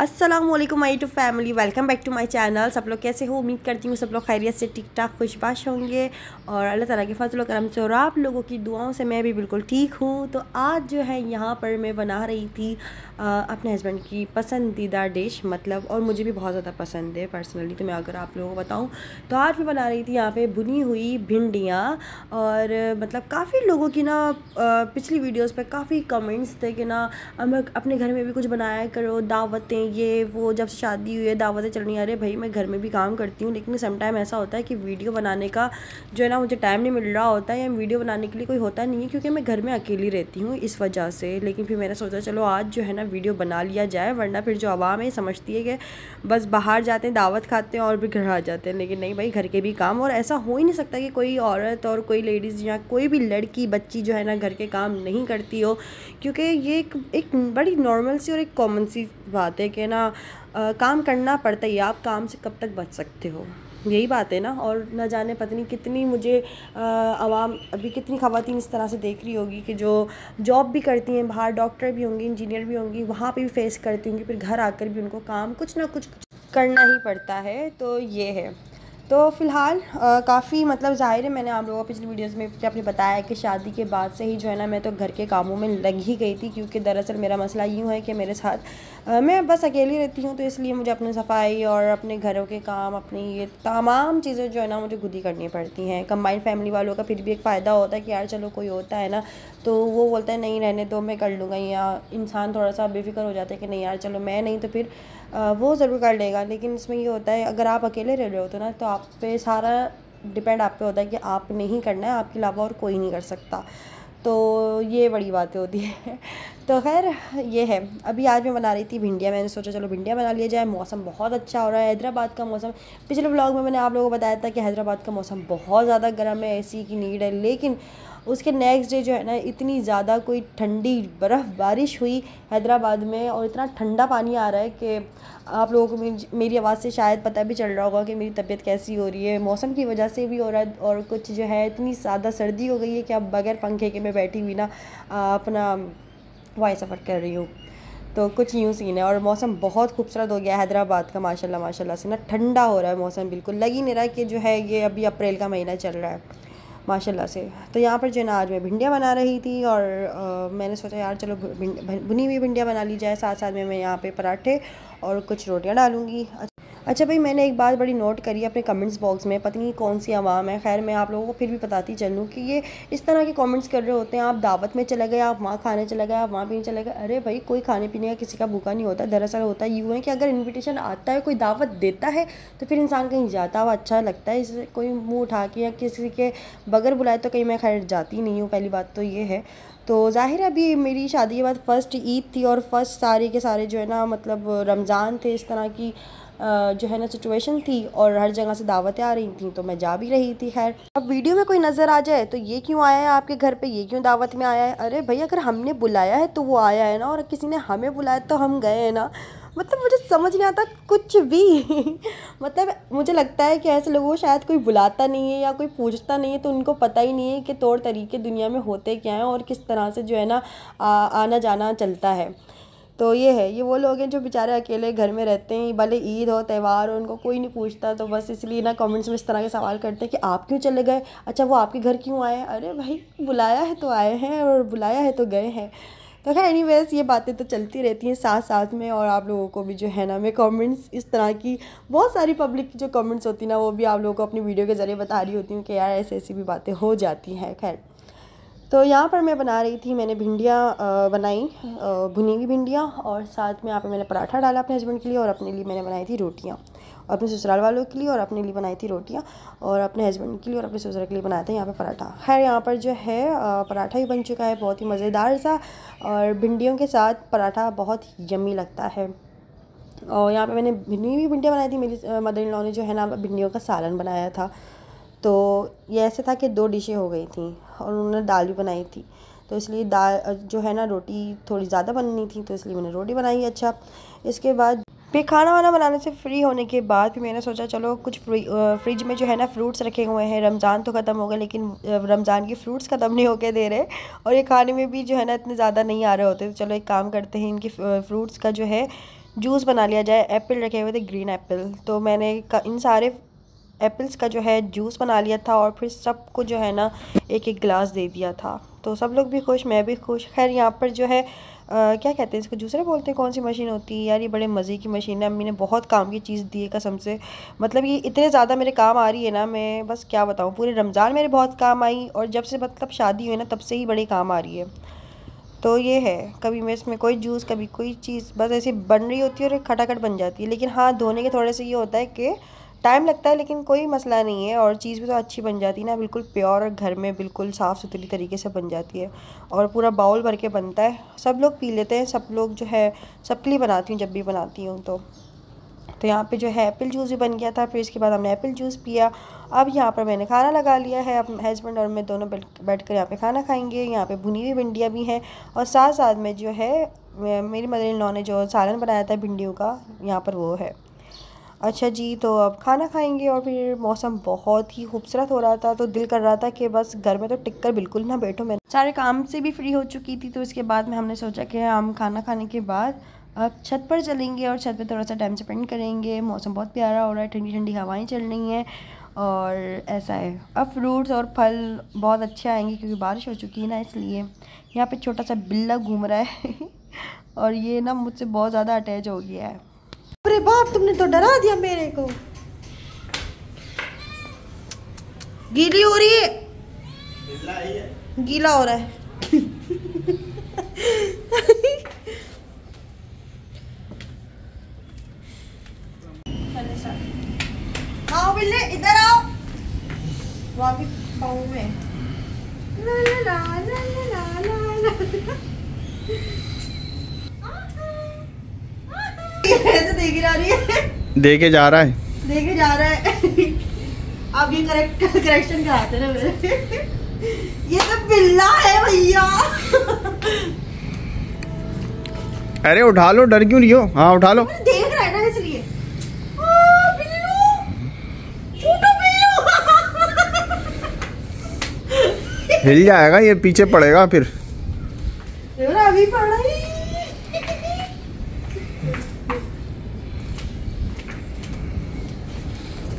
Aslam my to family welcome back to my channel सब लोग कैसे हो उम्मीद करती हूँ सब लोग खैरियत से ठीक ठाक खुशबाश होंगे और अल्लाह ताला के फजल करम से और आप लोगों की दुआओं से मैं भी बिल्कुल ठीक हूँ तो आज जो है यहाँ पर मैं बना रही थी आ, अपने हस्बैंड की पसंदीदा डिश मतलब और मुझे भी बहुत ज़्यादा पसंद है पर्सनली तो मैं अगर आप लोगों को बताऊँ तो आज मैं बना रही थी यहाँ पर भुनी हुई भिंडियाँ और मतलब काफ़ी लोगों की ना पिछली वीडियोज़ पर काफ़ी कमेंट्स थे कि ना अपने घर में भी कुछ बनाया करो दावतें ये वो जब से शादी हुई है दावतें चलनी आ रही है भाई मैं घर में भी काम करती हूँ लेकिन समटाइम ऐसा होता है कि वीडियो बनाने का जो है ना मुझे टाइम नहीं मिल रहा होता है या वीडियो बनाने के लिए कोई होता नहीं है क्योंकि मैं घर में अकेली रहती हूँ इस वजह से लेकिन फिर मैंने सोचा चलो आज जो है ना वीडियो बना लिया जाए वरना फिर जो आवाम है समझती है कि बस बाहर जाते हैं दावत खाते हैं और भी घर आ जाते हैं लेकिन नहीं भाई घर के भी काम और ऐसा हो ही नहीं सकता कि कोई औरत और कोई लेडीज़ या कोई भी लड़की बच्ची जो है ना घर के काम नहीं करती हो क्योंकि ये एक, एक बड़ी नॉर्मल सी और एक कॉमन सी बात है कि करके ना आ, काम करना पड़ता ही आप काम से कब तक बच सकते हो यही बात है ना और ना जाने पत्नी कितनी मुझे आवाम अभी कितनी खातन इस तरह से देख रही होगी कि जो जॉब भी करती हैं बाहर डॉक्टर भी होंगी इंजीनियर भी होंगी वहाँ पे भी फेस करती होंगी फिर घर आकर भी उनको काम कुछ ना कुछ करना ही पड़ता है तो ये है तो फ़िलहाल काफ़ी मतलब ज़ाहिर है मैंने आप लोगों को पिछली वीडियोस में आपने बताया कि शादी के बाद से ही जो है ना मैं तो घर के कामों में लग ही गई थी क्योंकि दरअसल मेरा मसला यूँ है कि मेरे साथ आ, मैं बस अकेली रहती हूँ तो इसलिए मुझे अपनी सफाई और अपने घरों के काम अपनी ये तमाम चीज़ें जो है ना मुझे खुद ही करनी पड़ती हैं कम्बाइंड फैमिली वालों का फिर भी एक फ़ायदा होता है कि यार चलो कोई होता है ना तो वो बोलता है नहीं रहने दो मैं कर लूँगा या इंसान थोड़ा सा बेफिक्र हो जाता है कि नहीं यार चलो मैं नहीं तो फिर वो ज़रूर कर लेगा लेकिन इसमें ये होता है अगर आप अकेले रह रहे हो तो ना तो आप पे सारा डिपेंड आप पे होता है कि आप नहीं करना है आपके अलावा और कोई नहीं कर सकता तो ये बड़ी बातें होती है तो खैर ये है अभी आज मैं बना रही थी भिंडिया मैंने सोचा चलो भिंडिया बना लिया जाए मौसम बहुत अच्छा हो रहा है हैदराबाद का मौसम पिछले ब्लॉग में मैंने आप लोगों को बताया था कि हैदराबाद का मौसम बहुत ज़्यादा गर्म है ए की नीड है लेकिन उसके नेक्स्ट डे जो है ना इतनी ज़्यादा कोई ठंडी बर्फ़ बारिश हुई हैदराबाद में और इतना ठंडा पानी आ रहा है कि आप लोगों को मेरी आवाज़ से शायद पता भी चल रहा होगा कि मेरी तबीयत कैसी हो रही है मौसम की वजह से भी हो रहा है और कुछ जो है इतनी ज़्यादा सर्दी हो गई है कि आप बगैर पंखे के मैं बैठी हुई ना अपना वॉइस सफ़र कर रही हूँ तो कुछ यूँ सीन है और मौसम बहुत खूबसूरत हो गया है हैदराबाद का माशाल्लाह माशाल्लाह से ना ठंडा हो रहा है मौसम बिल्कुल लग ही नहीं रहा कि जो है ये अभी अप्रैल का महीना चल रहा है माशाल्लाह से तो यहाँ पर जो है ना आज मैं भिंडियाँ बना रही थी और आ, मैंने सोचा यार चलो भुनी हुई भिंडियाँ बना ली जाए साथ साथ में मैं यहाँ पे पराठे और कुछ रोटियाँ डालूँगी अच्छा भाई मैंने एक बात बड़ी नोट करी अपने कमेंट्स बॉक्स में पता नहीं कौन सी आवाम है खैर मैं आप लोगों को फिर भी बताती चलूँ कि ये इस तरह के कमेंट्स कर रहे होते हैं आप दावत में चले गए आप वहाँ खाने चले गए आप वहाँ पीने चले गए अरे भाई कोई खाने पीने का किसी का भूखा नहीं होता दरअसल होता यूँ है कि अगर इन्विटेशन आता है कोई दावत देता है तो फिर इंसान कहीं जाता हुआ अच्छा लगता है इसे कोई मुँह उठा के या किसी के बगैर बुलाए तो कहीं मैं खैर जाती नहीं हूँ पहली बात तो ये है तो ज़ाहिर है अभी मेरी शादी के बाद फ़र्स्ट ईद थी और फर्स्ट सारे के सारे जो है ना मतलब रमज़ान थे इस तरह की जो है ना सिचुएशन थी और हर जगह से दावतें आ रही थी तो मैं जा भी रही थी खैर अब वीडियो में कोई नज़र आ जाए तो ये क्यों आया है आपके घर पे ये क्यों दावत में आया है अरे भाई अगर हमने बुलाया है तो वो आया है ना और किसी ने हमें बुलाया तो हम गए हैं ना मतलब मुझे समझ नहीं आता कुछ भी मतलब मुझे लगता है कि ऐसे लोगों को शायद कोई बुलाता नहीं है या कोई पूछता नहीं है तो उनको पता ही नहीं है कि तौर तरीके दुनिया में होते क्या हैं और किस तरह से जो है ना आ, आना जाना चलता है तो ये है ये वो लोग हैं जो बेचारे अकेले घर में रहते हैं भले ईद हो त्यौहार हो उनको कोई नहीं पूछता तो बस इसलिए ना कमेंट्स में इस तरह के सवाल करते हैं कि आप क्यों चले गए अच्छा वो आपके घर क्यों आए अरे भाई बुलाया है तो आए हैं और बुलाया है तो गए हैं तो खैर एनी ये बातें तो चलती रहती हैं साथ साथ में और आप लोगों को भी जो है ना मैं कमेंट्स इस तरह की बहुत सारी पब्लिक की जो कमेंट्स होती ना वो भी आप लोगों को अपनी वीडियो के ज़रिए बता रही होती हूँ कि यार ऐसी ऐसी भी बातें हो जाती हैं खैर तो यहाँ पर मैं बना रही थी मैंने भिंडियाँ बनाई भुनी हुई भिंडियाँ और साथ में यहाँ पर मैंने पराठा डाला अपने हस्बैंड के लिए और अपने लिए मैंने बनाई थी रोटियाँ और अपने ससुराल वालों के लिए और अपने लिए बनाई थी रोटियाँ और अपने हस्बैंड के लिए और अपने ससुर के लिए बनाया था यहाँ पर पराठा खैर यहाँ पर जो है पराठा ही बन चुका है बहुत ही मज़ेदार सा और भिंडियों के साथ पराठा बहुत यमी लगता है और यहाँ पर मैंने भिंडी भी भिंडियाँ बनाई थी मेरी मदर इन लॉ ने जो है ना भिंडियों का सालन बनाया था तो ये ऐसे था कि दो डिशें हो गई थी और उन्होंने दाल भी बनाई थी तो इसलिए दाल जो है ना रोटी थोड़ी ज़्यादा बननी थी तो इसलिए मैंने रोटी बनाई अच्छा इसके बाद फिर खाना वाना बनाने से फ्री होने के बाद फिर मैंने सोचा चलो कुछ फ्री, फ्रिज में जो है ना फ्रूट्स रखे हुए हैं रमज़ान तो ख़त्म हो गए लेकिन रमज़ान के फ्रूट्स ख़त्म नहीं होके दे रहे और ये खाने में भी जो है ना इतने ज़्यादा नहीं आ रहे होते तो चलो एक काम करते हैं इनके फ्रूट्स का जो है जूस बना लिया जाए एप्पल रखे हुए थे ग्रीन एप्पल तो मैंने इन सारे एप्पल्स का जो है जूस बना लिया था और फिर सबको जो है ना एक एक गिलास दे दिया था तो सब लोग भी खुश मैं भी खुश खैर यहाँ पर जो है आ, क्या कहते हैं इसको जूसरे बोलते हैं कौन सी मशीन होती है यार ये बड़े मज़े की मशीन है अम्मी ने बहुत काम की चीज़ दी है कसम से मतलब ये इतने ज़्यादा मेरे काम आ रही है ना मैं बस क्या बताऊँ पूरे रमज़ान मेरे बहुत काम आई और जब से मतलब शादी हुई ना तब से ही बड़े काम आ रही है तो ये है कभी मैं इसमें कोई जूस कभी कोई चीज़ बस ऐसी बन रही होती है और खटाखट बन जाती है लेकिन हाँ धोने के थोड़े से ये होता है कि टाइम लगता है लेकिन कोई मसला नहीं है और चीज़ भी तो अच्छी बन जाती है ना बिल्कुल प्योर और घर में बिल्कुल साफ़ सुथरी तरीके से बन जाती है और पूरा बाउल भर के बनता है सब लोग पी लेते हैं सब लोग जो है सबके लिए बनाती हूँ जब भी बनाती हूँ तो तो यहाँ पे जो है एप्पल जूस भी बन गया था फिर इसके बाद हमने एप्पल जूस पिया अब यहाँ पर मैंने खाना लगा लिया है अब हस्बैंड और मैं दोनों बैठ कर यहाँ पर खाना खाएंगे यहाँ पे भुनी हुई भिंडियाँ भी हैं और साथ साथ में जो है मेरी मदर इन लॉ ने जो सालन बनाया था भिंडियों का यहाँ पर वो है अच्छा जी तो अब खाना खाएंगे और फिर मौसम बहुत ही खूबसूरत हो रहा था तो दिल कर रहा था कि बस घर में तो टिक कर बिल्कुल ना बैठो मैं सारे काम से भी फ्री हो चुकी थी तो इसके बाद में हमने सोचा कि हम खाना खाने के बाद अब छत पर चलेंगे और छत पर थोड़ा सा टाइम स्पेंड करेंगे मौसम बहुत प्यारा हो रहा है ठंडी ठंडी हवाएँ चल रही हैं और ऐसा है अब फ्रूट्स और फल बहुत अच्छे आएंगे क्योंकि बारिश हो चुकी है ना इसलिए यहाँ पे छोटा सा बिल्ला घूम रहा है और ये ना मुझसे बहुत ज़्यादा अटैच हो गया है अरे बाप तुमने तो डरा दिया मेरे को गीली हो रही है गीला हो रहा है दे के जा रहा है दे के जा रहा है अब ये करेक्ट करेक्शन कराते ना मेरे ये तो बिल्ला है भैया अरे उठा लो डर क्यों रही हो हाँ उठा लो देख रहा है ना इसलिए हाँ, हिल जाएगा ये पीछे पड़ेगा फिर अभी पड़ा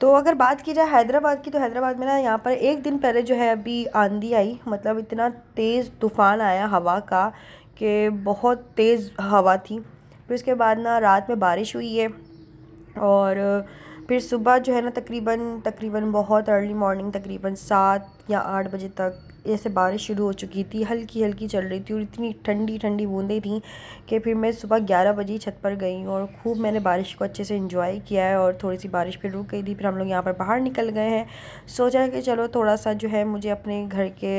तो अगर बात की जाए हैदराबाद की तो हैदराबाद में ना यहाँ पर एक दिन पहले जो है अभी आंधी आई मतलब इतना तेज़ तूफ़ान आया हवा का कि बहुत तेज़ हवा थी फिर उसके बाद ना रात में बारिश हुई है और फिर सुबह जो है ना तकरीबन तकरीबन बहुत अर्ली मॉर्निंग तकरीबन सात या आठ बजे तक ऐसे बारिश शुरू हो चुकी थी हल्की हल्की चल रही थी और इतनी ठंडी ठंडी बूंदें थी कि फिर मैं सुबह ग्यारह बजे छत पर गई और खूब मैंने बारिश को अच्छे से इंजॉय किया है और थोड़ी सी बारिश फिर रुक गई थी फिर हम लोग यहाँ पर बाहर निकल गए हैं सोचा कि चलो थोड़ा सा जो है मुझे अपने घर के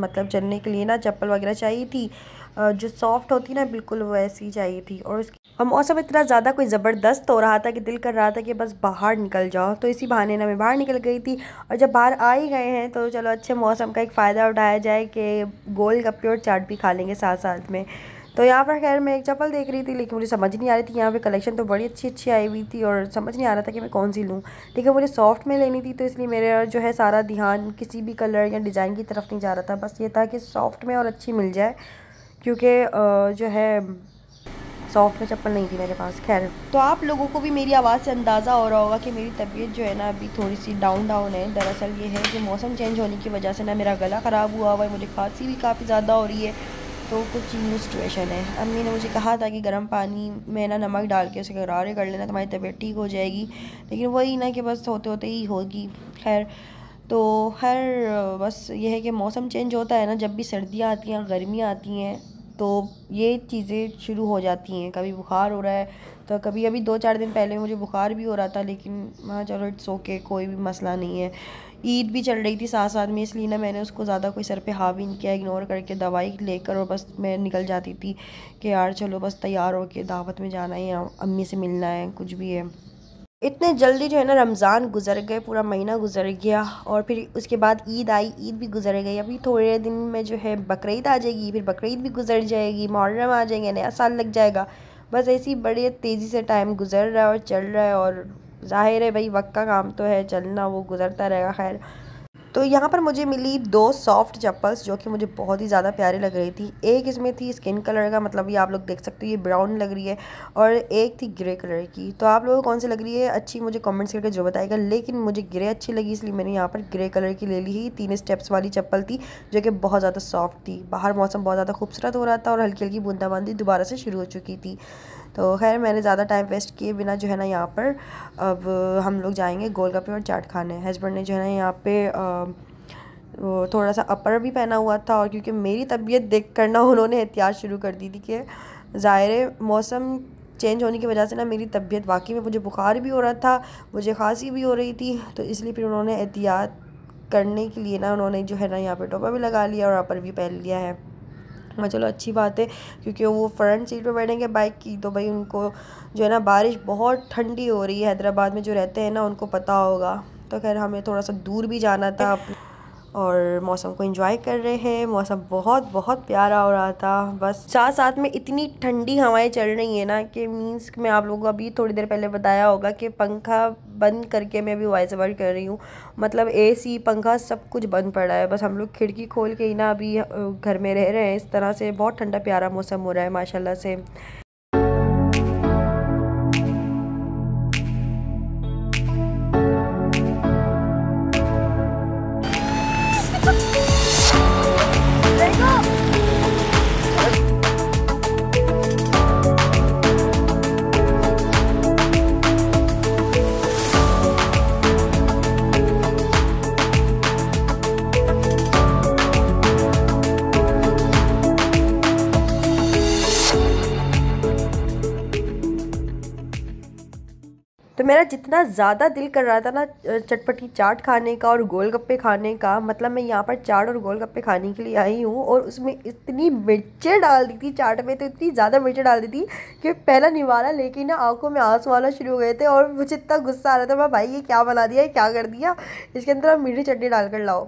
मतलब चलने के लिए ना चप्पल वगैरह चाहिए थी जो सॉफ्ट होती ना बिल्कुल वैसी चाहिए थी और उसकी और मौसम इतना ज़्यादा कोई ज़बरदस्त हो रहा था कि दिल कर रहा था कि बस बाहर निकल जाओ तो इसी बहाने ना मैं बाहर निकल गई थी और जब बाहर आ ही गए हैं तो चलो अच्छे मौसम का एक फ़ायदा उठाया जाए कि गोल गप्पे और चाट भी खा लेंगे साथ साथ में तो यहाँ पर खैर मैं एक चप्पल देख रही थी लेकिन मुझे समझ नहीं आ रही थी यहाँ पे कलेक्शन तो बड़ी अच्छी अच्छी आई हुई थी और समझ नहीं आ रहा था कि मैं कौन सी लूँ लेकिन मुझे सॉफ्ट में लेनी थी तो इसलिए मेरा जो है सारा ध्यान किसी भी कलर या डिज़ाइन की तरफ नहीं जा रहा था बस ये था कि सॉफ्ट में और अच्छी मिल जाए क्योंकि जो है सॉफ्ट में चप्पल नहीं थी मेरे पास खैर तो आप लोगों को भी मेरी आवाज़ से अंदाज़ा हो रहा होगा कि मेरी तबीयत जो है ना अभी थोड़ी सी डाउन डाउन है दरअसल ये है कि मौसम चेंज होने की वजह से ना मेरा गला ख़राब हुआ हुआ है मुझे खांसी भी काफ़ी ज़्यादा हो रही है तो कुछ न्यू सिचुएशन है अम्मी ने मुझे कहा था कि गर्म पानी में ना नमक डाल के उसे गरारे कर लेना तुम्हारी तबीयत ठीक हो जाएगी लेकिन वही ना कि बस होते होते ही होगी खैर तो हर बस ये है कि मौसम चेंज होता है ना जब भी सर्दियाँ आती हैं गर्मियाँ आती हैं तो ये चीज़ें शुरू हो जाती हैं कभी बुखार हो रहा है तो कभी अभी दो चार दिन पहले मुझे बुखार भी हो रहा था लेकिन हाँ चलो इट्स ओके कोई भी मसला नहीं है ईद भी चल रही थी साथ साथ में इसलिए ना मैंने उसको ज़्यादा कोई सर पे हावी नहीं किया इग्नोर करके दवाई लेकर और बस मैं निकल जाती थी कि यार चलो बस तैयार होकर दावत में जाना है या अम्मी से मिलना है कुछ भी है इतने जल्दी जो है ना रमज़ान गुजर गए पूरा महीना गुजर गया और फिर उसके बाद ईद आई ईद भी गुजर गई अभी थोड़े दिन में जो है बकरीद आ जाएगी फिर बकरीद भी गुजर जाएगी मुहर्रम आ जाएंगे नया साल लग जाएगा बस ऐसे ही बड़े तेज़ी से टाइम गुजर रहा है और चल रहा है और जाहिर है भाई वक्त का काम तो है चलना वो गुजरता रहेगा खैर तो यहाँ पर मुझे मिली दो सॉफ्ट चप्पल्स जो कि मुझे बहुत ही ज़्यादा प्यारे लग रही थी एक इसमें थी स्किन कलर का मतलब ये आप लोग देख सकते हो ये ब्राउन लग रही है और एक थी ग्रे कलर की तो आप लोगों को कौन सी लग रही है अच्छी मुझे कमेंट्स करके जो बताएगा लेकिन मुझे ग्रे अच्छी लगी इसलिए मैंने यहाँ पर ग्रे कलर की ले ली ही तीन स्टेप्स वाली चप्पल थी जो कि बहुत ज़्यादा सॉफ्ट थी बाहर मौसम बहुत ज़्यादा खूबसूरत हो रहा था और हल्की हल्की बूंदाबांदी दोबारा से शुरू हो चुकी थी तो खैर मैंने ज़्यादा टाइम वेस्ट किए बिना जो है ना यहाँ पर अब हम लोग जाएंगे गोलगप्पे और चाट खाने हस्बैंड ने जो है ना यहाँ पे वो थोड़ा सा अपर भी पहना हुआ था और क्योंकि मेरी तबीयत देख करना उन्होंने एहतियात शुरू कर दी थी कि ज़ाहिर मौसम चेंज होने की वजह से ना मेरी तबीयत वाकई में मुझे बुखार भी हो रहा था मुझे खांसी भी हो रही थी तो इसलिए फिर उन्होंने एहतियात करने के लिए ना उन्होंने जो है ना यहाँ पर टोपा भी लगा लिया और अपर भी पहन लिया है मैं चलो अच्छी बात है क्योंकि वो फ्रंट सीट पर बैठेंगे बाइक की तो भाई उनको जो है ना बारिश बहुत ठंडी हो रही है हैदराबाद में जो रहते हैं ना उनको पता होगा तो खैर हमें थोड़ा सा दूर भी जाना था और मौसम को एंजॉय कर रहे हैं मौसम बहुत बहुत प्यारा हो रहा था बस साथ साथ में इतनी ठंडी हवाएं चल रही है ना कि मीन्स मैं आप लोगों को अभी थोड़ी देर पहले बताया होगा कि पंखा बंद करके मैं अभी वॉइस ओवर कर रही हूँ मतलब एसी पंखा सब कुछ बंद पड़ा है बस हम लोग खिड़की खोल के ही ना अभी घर में रह रहे हैं इस तरह से बहुत ठंडा प्यारा मौसम हो रहा है माशाला से जितना ज़्यादा दिल कर रहा था ना चटपटी चाट खाने का और गोलगप्पे खाने का मतलब मैं यहाँ पर चाट और गोलगप्पे खाने के लिए आई हूँ और उसमें इतनी मिर्चें डाल दी थी चाट में तो इतनी ज़्यादा मिर्चें डाल दी थी कि पहला निवाला लेके ना आँखों में आंसू आना शुरू हो गए थे और मुझे इतना गुस्सा आ रहा था मैं भाई ये क्या बना दिया क्या कर दिया इसके अंदर आप मीठी चटनी डाल कर लाओ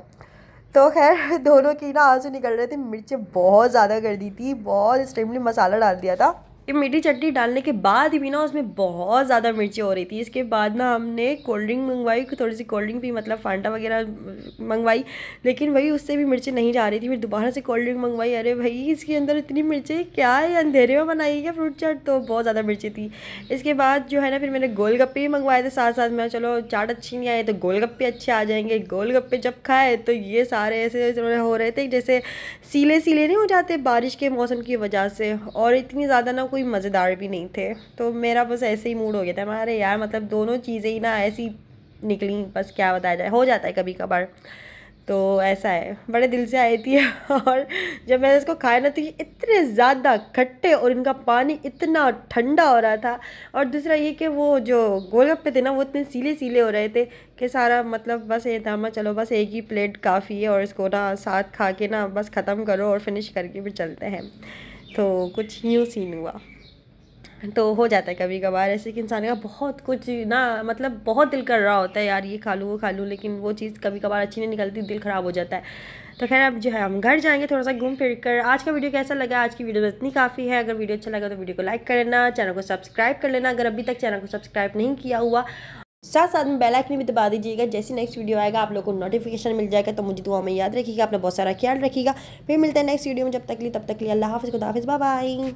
तो खैर दोनों की ना आंसू निकल रहे थे मिर्चें बहुत ज़्यादा कर दी थी बहुत एक्सट्रीमली मसाला डाल दिया था ये मीठी चटनी डालने के बाद भी ना उसमें बहुत ज़्यादा मिर्ची हो रही थी इसके बाद ना हमने कोल्ड ड्रिंक मंगवाई थोड़ी सी कोल्ड ड्रिंक भी मतलब फांटा वगैरह मंगवाई लेकिन वही उससे भी मिर्ची नहीं जा रही थी फिर दोबारा से कोल्ड ड्रिंक मंगवाई अरे भाई इसके अंदर इतनी मिर्ची क्या है अंधेरे में बनाई है फ्रूट चाट तो बहुत ज़्यादा मिर्ची थी इसके बाद जो है ना फिर मैंने गप्पे भी मंगवाए थे साथ साथ में चलो चाट अच्छी नहीं आई तो गप्पे अच्छे आ जाएंगे गप्पे जब खाए तो ये सारे ऐसे हो रहे थे जैसे सीले सीले नहीं हो जाते बारिश के मौसम की वजह से और इतनी ज़्यादा ना कोई मज़ेदार भी नहीं थे तो मेरा बस ऐसे ही मूड हो गया था हमारे यार मतलब दोनों चीज़ें ही ना ऐसी निकली बस क्या बताया जाए हो जाता है कभी कभार तो ऐसा है बड़े दिल से आई थी और जब मैंने इसको खाया ना तो ये इतने ज़्यादा खट्टे और इनका पानी इतना ठंडा हो रहा था और दूसरा ये कि वो जो गोलगप्पे थे ना वो इतने सीले सीले हो रहे थे कि सारा मतलब बस ये था मैं चलो बस एक ही प्लेट काफ़ी है और इसको ना साथ खा के ना बस ख़त्म करो और फिनिश करके भी चलते हैं तो कुछ यूँ सीन हुआ तो हो जाता है कभी कभार ऐसे कि इंसान का बहुत कुछ ना मतलब बहुत दिल कर रहा होता है यार ये खा लूँ वो खा लूँ लेकिन वो चीज़ कभी कभार अच्छी नहीं निकलती दिल ख़राब हो जाता है तो खैर अब जो है हम घर जाएंगे थोड़ा सा घूम फिर कर आज का वीडियो कैसा लगा आज की वीडियो बस इतनी काफ़ी है अगर वीडियो अच्छा लगा तो वीडियो को लाइक कर लेना चैनल को सब्सक्राइब कर लेना अगर अभी तक चैनल को सब्सक्राइब नहीं किया हुआ साथ साथ में बेल आइकन भी दबा दीजिएगा जैसे नेक्स्ट वीडियो आएगा आप लोग को नोटिफिकेशन मिल जाएगा तो मुझे दुआ में याद रखिएगा अपना बहुत सारा ख्याल रखिएगा फिर मिलते हैं नेक्स्ट वीडियो में जब तक लिए तब तक लिए अल्लाह हाफिज़ खुदा हाफिज़ बाय